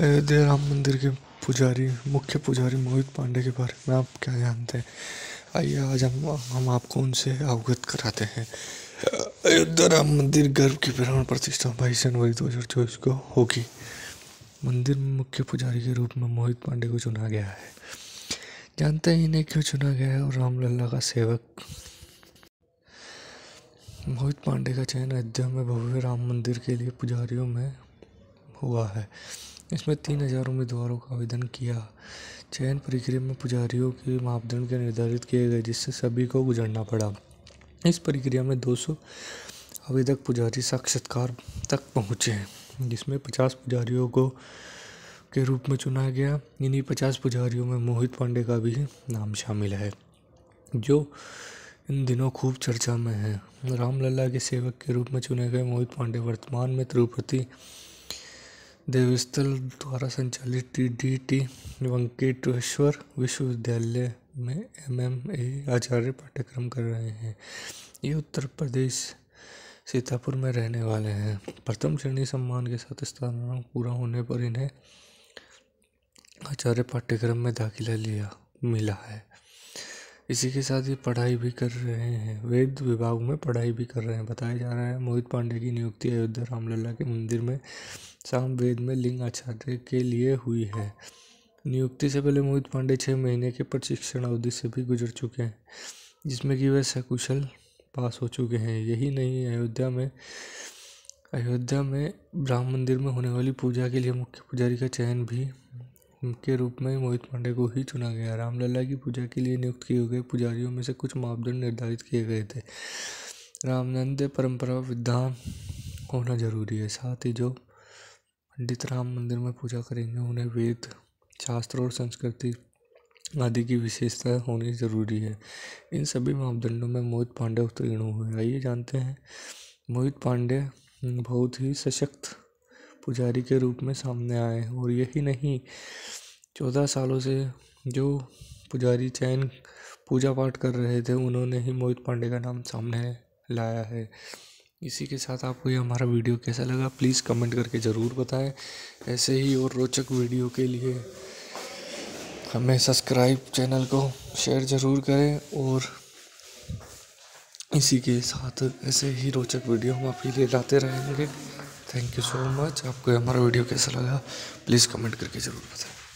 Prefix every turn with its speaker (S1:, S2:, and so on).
S1: अयोध्या राम मंदिर के पुजारी मुख्य पुजारी मोहित पांडे के बारे में आप क्या जानते हैं आइए आज हम हम आपको उनसे अवगत कराते हैं अयोध्या राम मंदिर गर्भ की भ्रमण प्रतिष्ठा बाईस जनवरी दो हज़ार चौबीस को होगी मंदिर में मुख्य पुजारी के रूप में मोहित पांडे को चुना गया है जानते हैं इन्हें क्यों चुना गया है और रामलला का सेवक मोहित पांडे का चयन अयोध्या में भव्य राम मंदिर के लिए पुजारियों में हुआ है इसमें तीन हजार उम्मीदवारों का आवेदन किया चयन प्रक्रिया में पुजारियों के मापदंड के निर्धारित किए गए जिससे सभी को गुजरना पड़ा इस प्रक्रिया में 200 आवेदक पुजारी साक्षात्कार तक पहुँचे जिसमें 50 पुजारियों को के रूप में चुना गया इन्हीं 50 पुजारियों में मोहित पांडे का भी नाम शामिल है जो इन दिनों खूब चर्चा में है रामलला के सेवक के रूप में चुने गए मोहित पांडे वर्तमान में तिरुपति देवस्थल द्वारा संचालित टी डी टी वेंकटेश्वर विश्वविद्यालय में एम एम ए आचार्य पाठ्यक्रम कर रहे हैं ये उत्तर प्रदेश सीतापुर में रहने वाले हैं प्रथम श्रेणी सम्मान के साथ स्थान पूरा होने पर इन्हें आचार्य पाठ्यक्रम में दाखिला लिया मिला है इसी के साथ ये पढ़ाई भी कर रहे हैं वेद विभाग में पढ़ाई भी कर रहे हैं बताया जा रहा है मोहित पांडे की नियुक्ति अयोध्या रामलला के मंदिर में सामवेद में लिंग आचार्य के लिए हुई है नियुक्ति से पहले मोहित पांडे छः महीने के प्रशिक्षण अवधि से भी गुजर चुके हैं जिसमें कि वह सकुशल पास हो चुके हैं यही नहीं अयोध्या में अयोध्या में राम मंदिर में होने वाली पूजा के लिए मुख्य पुजारी का चयन भी उनके रूप में मोहित पांडे को ही चुना गया रामलला की पूजा के लिए नियुक्त किए गए पुजारियों में से कुछ मापदंड निर्धारित किए गए थे रामनंद परंपरा विद्या होना जरूरी है साथ ही जो पंडित राम मंदिर में पूजा करेंगे उन्हें वेद शास्त्र और संस्कृति आदि की विशेषता होनी ज़रूरी है इन सभी मापदंडों में मोहित पांडे उत्तीर्ण हुए आइए जानते हैं मोहित पांडे बहुत ही सशक्त पुजारी के रूप में सामने आए और यही नहीं चौदह सालों से जो पुजारी चयन पूजा पाठ कर रहे थे उन्होंने ही मोहित पांडे का नाम सामने लाया है इसी के साथ आपको ये हमारा वीडियो कैसा लगा प्लीज़ कमेंट करके ज़रूर बताएं ऐसे ही और रोचक वीडियो के लिए हमें सब्सक्राइब चैनल को शेयर ज़रूर करें और इसी के साथ ऐसे ही रोचक वीडियो हम आपके लिए लाते रहेंगे थैंक यू सो मच आपको हमारा वीडियो कैसा लगा प्लीज़ कमेंट करके ज़रूर बताएं